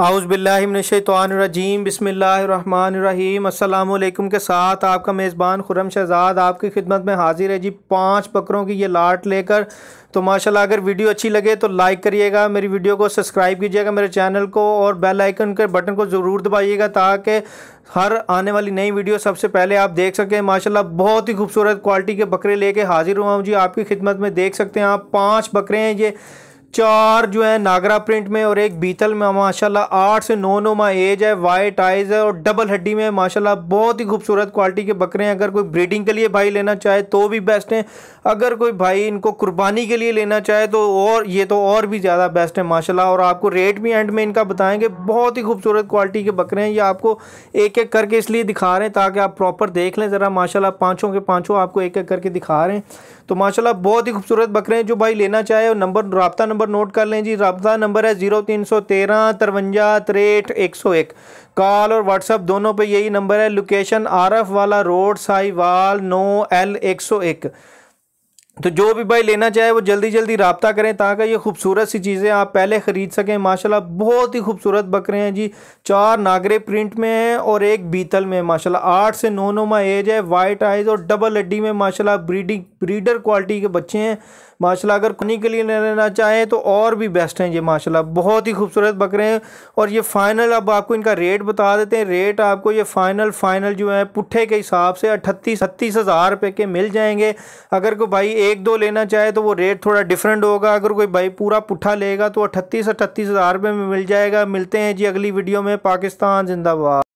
आउज़बिल्लिनशैतवानरजीम बसमीम अल्लाम के साथ आपका मेज़बान खुरम शहजाद आपकी खिदमत में हाजिर है जी पांच बकरों की ये लाट लेकर तो माशाल्लाह अगर वीडियो अच्छी लगे तो लाइक करिएगा मेरी वीडियो को सब्सक्राइब कीजिएगा मेरे चैनल को और बेल आइकन के बटन को ज़रूर दबाइएगा ताकि हर आने वाली नई वीडियो सबसे पहले आप देख सकें माशाल्लाह बहुत ही खूबसूरत क्वालिटी के बकरे लेके हाजिर हुआ हूँ जी आपकी खिदमत में देख सकते हैं आप पाँच बकरे हैं ये चार जो है नागरा प्रिंट में और एक बीतल में माशाल्लाह आठ से नौ नौ माह एज है वाइट आइज है और डबल हड्डी में माशाल्लाह बहुत ही खूबसूरत क्वालिटी के बकरे हैं अगर कोई ब्रीडिंग के लिए भाई लेना चाहे तो भी बेस्ट हैं अगर कोई भाई इनको कुर्बानी के लिए लेना चाहे तो और ये तो और भी ज़्यादा बेस्ट है माशाला और आपको रेट भी एंड में इनका बताएँगे बहुत ही खूबसूरत क्वालिटी के बकरे हैं ये आपको एक एक करके इसलिए दिखा रहे हैं ताकि आप प्रॉपर देख लें ज़रा माशाला पाँचों के पाँचों आपको एक एक करके दिखा रहे हैं तो माशाला बहुत ही खूबसूरत बकरे हैं जो भाई लेना चाहे और नंबर रबता नंबर नंबर नोट कर लें जी रबता नंबर है जीरो तीन सौ तेरह तरवंजा तिरठ एक सौ एक कॉल और व्हाट्सअप दोनों पे यही नंबर है लोकेशन आरफ वाला रोड साहिवाल नौ एल एक सौ एक तो जो भी भाई लेना चाहे वो जल्दी जल्दी रबता करें ताकि ये खूबसूरत सी चीज़ें आप पहले ख़रीद सकें माशाल्लाह बहुत ही खूबसूरत बकरे हैं जी चार नागरे प्रिंट में हैं और एक बीतल में माशाल्लाह आठ से नौ नौमा एज है वाइट आइज और डबल हड्डी में माशाल्लाह ब्रीडिंग ब्रीडर क्वालिटी के बच्चे हैं माशाला अगर कुनी के लिए लेना चाहें तो और भी बेस्ट हैं ये माशा बहुत ही खूबसूरत बकरे हैं और ये फ़ाइनल अब आपको इनका रेट बता देते हैं रेट आपको ये फ़ाइनल फ़ाइनल जो है पुट्ठे के हिसाब से अट्ठतीस छत्तीस हज़ार रुपये के मिल जाएंगे अगर को भाई एक दो लेना चाहे तो वो रेट थोड़ा डिफरेंट होगा अगर कोई भाई पूरा पुट्ठा लेगा तो अट्ठतीस अट्ठतीस हज़ार रुपये में मिल जाएगा मिलते हैं जी अगली वीडियो में पाकिस्तान जिंदाबाद